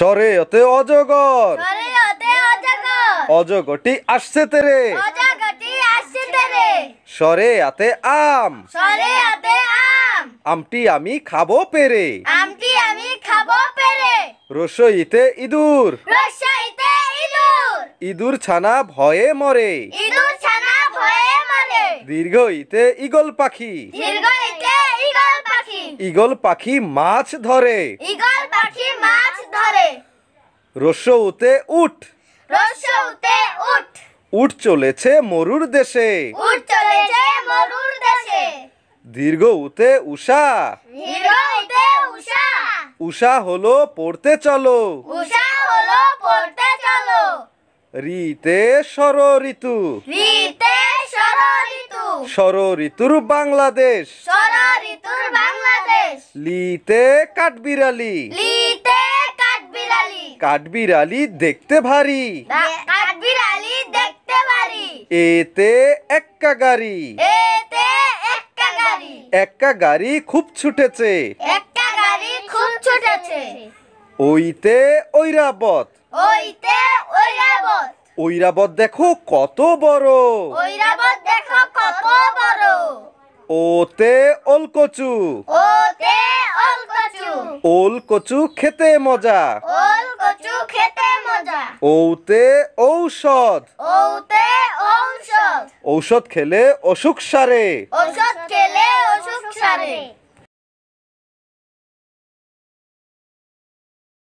সরেয়তে অজগর অজগরটি আসছে তেরে সরে আতে আম আমটি আমি খাবো পেরে আমটি আমি রসইতে ইঁদুর ইঁদুর ছানা ভয়ে মরে দীর্ঘ ইতে ইগল পাখি দীর্ঘ ইগল পাখি পাখি মাছ ধরে পাখি মাছ ধরে উঠ উঠ উঠ চলেছে মরুর দেশে উঠ চলেছে মরুর দেশে দীর্ঘ উতে উষা দীর্ঘ উতে উষা উষা হলো পড়তে চলো উষা হলো পড়তে চলো ঋতে সর ঋতু ঋতে সর ঋতু সর ঋতুর বাংলাদেশ সর ঋতুর লিতে কাঠবিড়ালি লিতে কাঠবিড়ালি কাঠবিড়ালি দেখতে ভারী কাঠবিড়ালি দেখতে ভারী এতে এক্কা গাড়ি এতে এক্কা গাড়ি গাড়ি খুব ছুটেছে গাড়ি খুব ছুটেছে ওইতে ঐরাবত ওইতে ঐরাবত ঐরাবত দেখো কত বড় ঐরাবত দেখো কত বড় ওতে ওলকচু ও ওল কচু খেতে মজা ওল কচু খেতে মজা ওতে ঔষধ ওতে ঔষধ ঔষধ খেলে অসুখ সারে ঔষধ খেলে অসুখ সারে